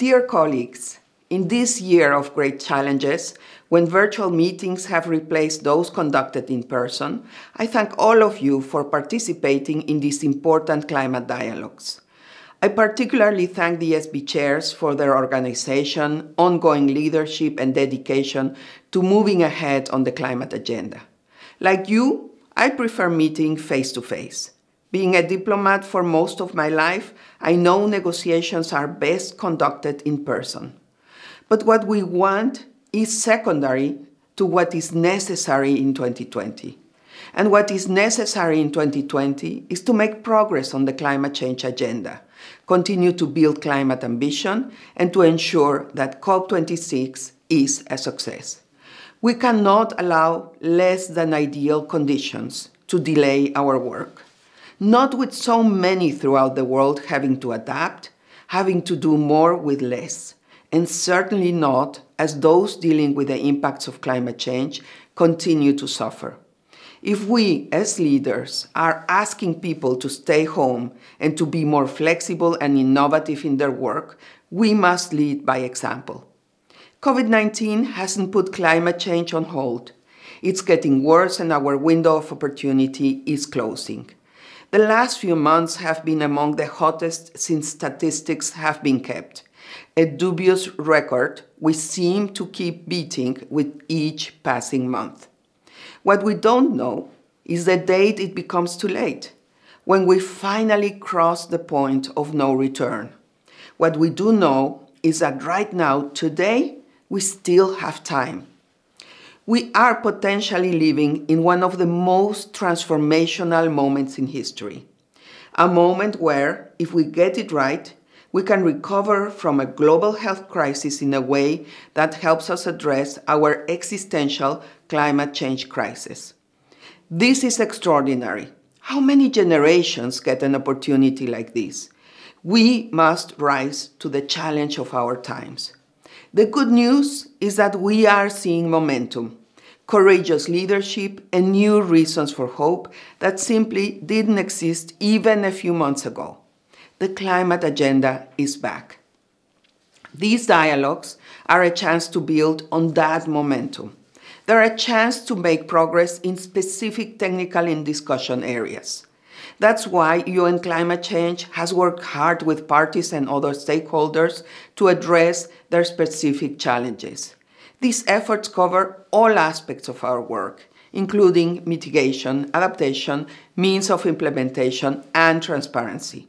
Dear colleagues, in this year of great challenges, when virtual meetings have replaced those conducted in person, I thank all of you for participating in these important climate dialogues. I particularly thank the SB chairs for their organization, ongoing leadership, and dedication to moving ahead on the climate agenda. Like you, I prefer meeting face to face. Being a diplomat for most of my life, I know negotiations are best conducted in person. But what we want is secondary to what is necessary in 2020. And what is necessary in 2020 is to make progress on the climate change agenda, continue to build climate ambition, and to ensure that COP26 is a success. We cannot allow less than ideal conditions to delay our work not with so many throughout the world having to adapt, having to do more with less, and certainly not as those dealing with the impacts of climate change continue to suffer. If we, as leaders, are asking people to stay home and to be more flexible and innovative in their work, we must lead by example. COVID 19 hasn't put climate change on hold. It's getting worse, and our window of opportunity is closing. The last few months have been among the hottest since statistics have been kept. A dubious record we seem to keep beating with each passing month. What we don't know is the date it becomes too late, when we finally cross the point of no return. What we do know is that right now, today, we still have time we are potentially living in one of the most transformational moments in history. A moment where, if we get it right, we can recover from a global health crisis in a way that helps us address our existential climate change crisis. This is extraordinary. How many generations get an opportunity like this? We must rise to the challenge of our times. The good news is that we are seeing momentum, courageous leadership, and new reasons for hope that simply didn't exist even a few months ago. The climate agenda is back. These dialogues are a chance to build on that momentum. They're a chance to make progress in specific technical and discussion areas. That's why UN Climate Change has worked hard with parties and other stakeholders to address their specific challenges. These efforts cover all aspects of our work, including mitigation, adaptation, means of implementation, and transparency.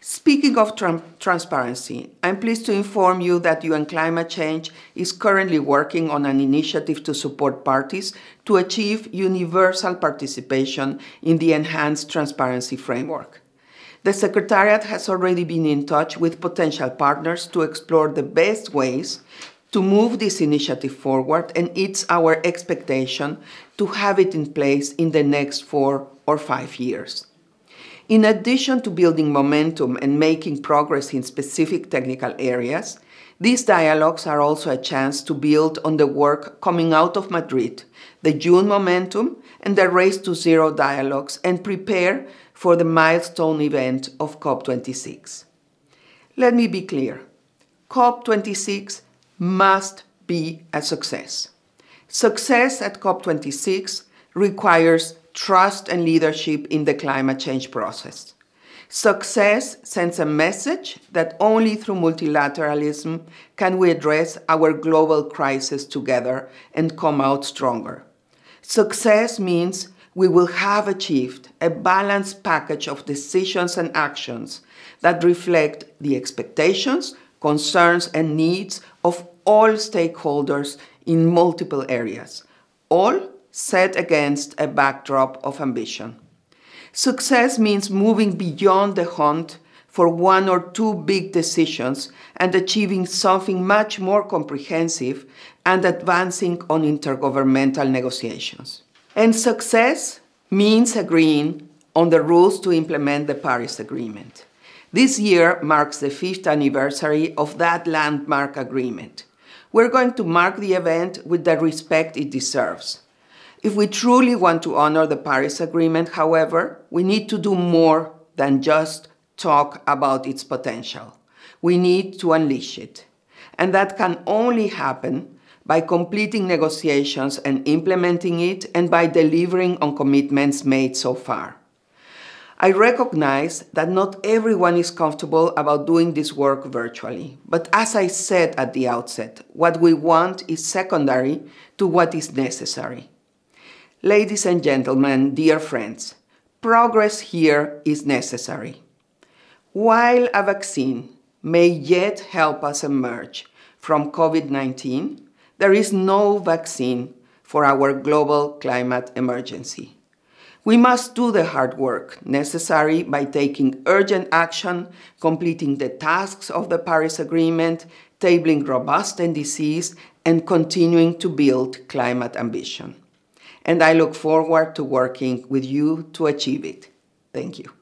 Speaking of transparency, I'm pleased to inform you that UN Climate Change is currently working on an initiative to support parties to achieve universal participation in the enhanced transparency framework. The Secretariat has already been in touch with potential partners to explore the best ways to move this initiative forward, and it's our expectation to have it in place in the next four or five years. In addition to building momentum and making progress in specific technical areas, these dialogues are also a chance to build on the work coming out of Madrid, the June momentum, and the Race to Zero dialogues, and prepare for the milestone event of COP26. Let me be clear COP26 must be a success. Success at COP26 requires trust and leadership in the climate change process. Success sends a message that only through multilateralism can we address our global crisis together and come out stronger. Success means we will have achieved a balanced package of decisions and actions that reflect the expectations, concerns, and needs of all stakeholders in multiple areas, all set against a backdrop of ambition. Success means moving beyond the hunt for one or two big decisions and achieving something much more comprehensive and advancing on intergovernmental negotiations. And success means agreeing on the rules to implement the Paris Agreement. This year marks the fifth anniversary of that landmark agreement. We're going to mark the event with the respect it deserves. If we truly want to honor the Paris Agreement, however, we need to do more than just talk about its potential. We need to unleash it. And that can only happen by completing negotiations and implementing it and by delivering on commitments made so far. I recognize that not everyone is comfortable about doing this work virtually, but as I said at the outset, what we want is secondary to what is necessary. Ladies and gentlemen, dear friends, progress here is necessary. While a vaccine may yet help us emerge from COVID 19, there is no vaccine for our global climate emergency. We must do the hard work necessary by taking urgent action, completing the tasks of the Paris Agreement, tabling robust NDCs, and continuing to build climate ambition and I look forward to working with you to achieve it. Thank you.